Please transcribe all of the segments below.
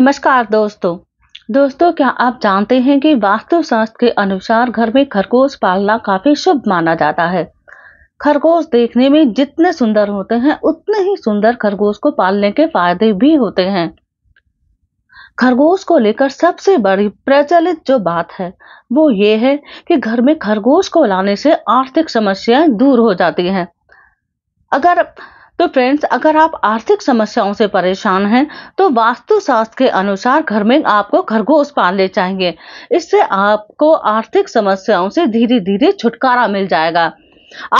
नमस्कार दोस्तों दोस्तों क्या आप जानते हैं कि वास्तु शास्त्र के अनुसार घर में खरगोश पालना काफी शुभ माना जाता है खरगोश देखने में जितने सुंदर होते हैं उतने ही सुंदर खरगोश को पालने के फायदे भी होते हैं खरगोश को लेकर सबसे बड़ी प्रचलित जो बात है वो ये है कि घर में खरगोश को लाने से आर्थिक समस्याएं दूर हो जाती हैं अगर तो फ्रेंड्स अगर आप आर्थिक समस्याओं से परेशान हैं तो वास्तुशास्त्र के अनुसार घर में आपको खरगोश पालने चाहिए इससे आपको आर्थिक समस्याओं से धीरे धीरे छुटकारा मिल जाएगा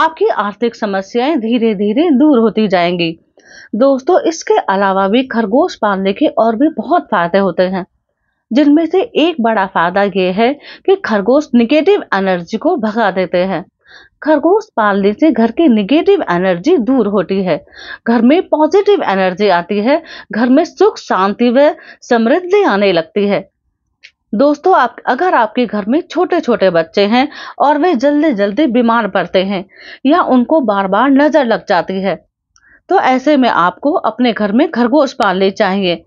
आपकी आर्थिक समस्याएं धीरे धीरे दूर होती जाएंगी दोस्तों इसके अलावा भी खरगोश पालने के और भी बहुत फायदे होते हैं जिनमें से एक बड़ा फायदा यह है कि खरगोश निगेटिव एनर्जी को भगा देते हैं खरगोश पालने से घर की निगेटिव एनर्जी दूर होती है घर में पॉजिटिव एनर्जी आती है घर में सुख शांति व समृद्धि आने लगती है दोस्तों आप अगर आपके घर में छोटे छोटे बच्चे हैं और वे जल्दी जल्दी बीमार पड़ते हैं या उनको बार बार नज़र लग जाती है तो ऐसे में आपको अपने घर में खरगोश पालने चाहिए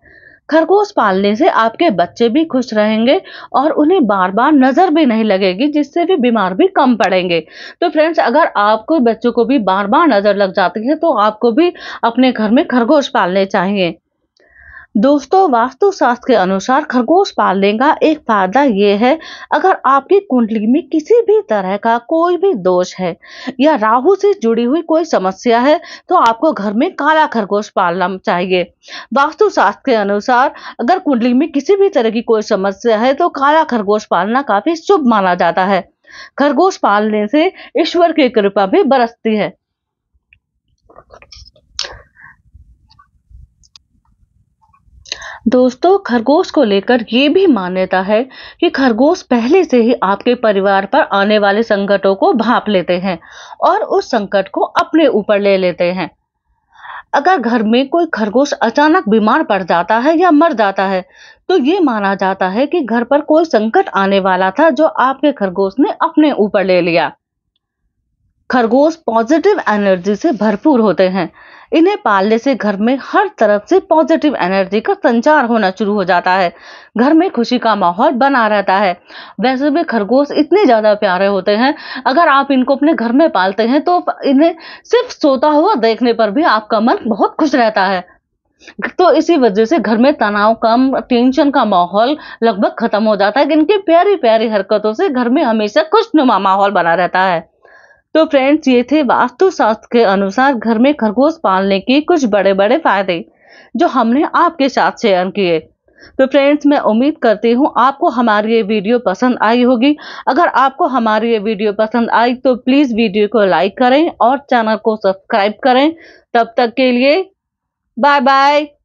खरगोश पालने से आपके बच्चे भी खुश रहेंगे और उन्हें बार बार नज़र भी नहीं लगेगी जिससे भी बीमार भी कम पड़ेंगे तो फ्रेंड्स अगर आपको बच्चों को भी बार बार नज़र लग जाती है तो आपको भी अपने घर में खरगोश पालने चाहिए दोस्तों वास्तुशास्त्र के अनुसार खरगोश पालने का एक फायदा ये है अगर आपकी कुंडली में किसी भी तरह का कोई भी दोष है या राहु से जुड़ी हुई कोई समस्या है तो आपको घर में काला खरगोश पालना चाहिए वास्तुशास्त्र के अनुसार अगर कुंडली में किसी भी तरह की कोई समस्या है तो काला खरगोश पालना काफी शुभ माना जाता है खरगोश पालने से ईश्वर की कृपा भी बरसती है दोस्तों खरगोश को लेकर ये भी मान्यता है कि खरगोश पहले से ही आपके परिवार पर आने वाले संकटों को भाप लेते हैं और उस संकट को अपने ऊपर ले लेते हैं अगर घर में कोई खरगोश अचानक बीमार पड़ जाता है या मर जाता है तो ये माना जाता है कि घर पर कोई संकट आने वाला था जो आपके खरगोश ने अपने ऊपर ले लिया खरगोश पॉजिटिव एनर्जी से भरपूर होते हैं इन्हें पालने से घर में हर तरफ से पॉजिटिव एनर्जी का संचार होना शुरू हो जाता है घर में खुशी का माहौल बना रहता है वैसे भी खरगोश इतने ज़्यादा प्यारे होते हैं अगर आप इनको अपने घर में पालते हैं तो इन्हें सिर्फ सोता हुआ देखने पर भी आपका मन बहुत खुश रहता है तो इसी वजह से घर में तनाव कम टेंशन का माहौल लगभग खत्म हो जाता है इनकी प्यारी प्यारी हरकतों से घर में हमेशा खुशनुमा माहौल बना रहता है तो फ्रेंड्स ये थे वास्तुशास्त्र के अनुसार घर में खरगोश पालने के कुछ बड़े बड़े फायदे जो हमने आपके साथ शेयर किए तो फ्रेंड्स मैं उम्मीद करती हूँ आपको हमारी ये वीडियो पसंद आई होगी अगर आपको हमारी ये वीडियो पसंद आई तो प्लीज़ वीडियो को लाइक करें और चैनल को सब्सक्राइब करें तब तक के लिए बाय बाय